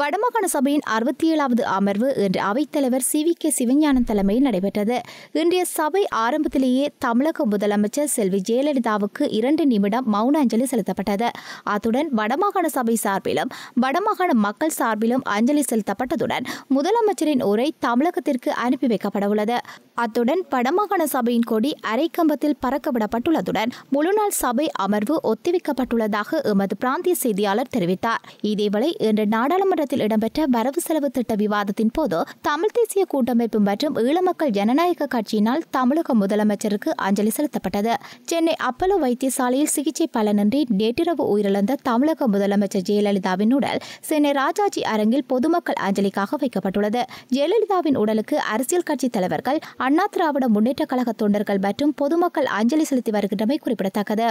வடமாகாண சபையின் அறுபத்தி ஏழாவது அமர்வு இன்று அவைத்தலைவர் சி வி கே சிவஞானன் தலைமையில் நடைபெற்றது இன்றைய சபை ஆரம்பத்திலேயே தமிழக முதலமைச்சர் செல்வி ஜெயலலிதாவுக்கு இரண்டு நிமிடம் மௌன அஞ்சலி செலுத்தப்பட்டது அத்துடன் வடமாகாண சபை சார்பிலும் வடமாகாண மக்கள் சார்பிலும் அஞ்சலி செலுத்தப்பட்டதுடன் முதலமைச்சரின் உரை தமிழகத்திற்கு அனுப்பி வைக்கப்பட உள்ளது அத்துடன் வடமாகாண சபையின் கொடி அரைக்கம்பத்தில் பறக்கவிடப்பட்டுள்ளதுடன் முழுநாள் சபை அமர்வு ஒத்திவைக்கப்பட்டுள்ளதாக எமது பிராந்திய செய்தியாளர் தெரிவித்தார் இதேவேளை இன்று நாடாளுமன்றத்தில் இடம்பெற்ற வரவு செலவு திட்ட விவாதத்தின் போது தமிழ் தேசிய கூட்டமைப்பு மற்றும் ஈழமக்கள் ஜனநாயக கட்சியினால் தமிழக முதலமைச்சருக்கு அஞ்சலி செலுத்தப்பட்டது சென்னை அப்பலோ வைத்தியசாலையில் சிகிச்சை பலனின்றி நேற்றிரவு உயிரிழந்த தமிழக முதலமைச்சர் ஜெயலலிதாவின் உடல் சென்னை ராஜாஜி அரங்கில் பொதுமக்கள் அஞ்சலிக்காக வைக்கப்பட்டுள்ளது ஜெயலலிதாவின் உடலுக்கு அரசியல் கட்சி தலைவர்கள் அண்ணா திராவிட முன்னேற்ற கழக தொண்டர்கள் மற்றும் பொதுமக்கள் அஞ்சலி செலுத்தி வருகின்றமை குறிப்பிடத்தக்கது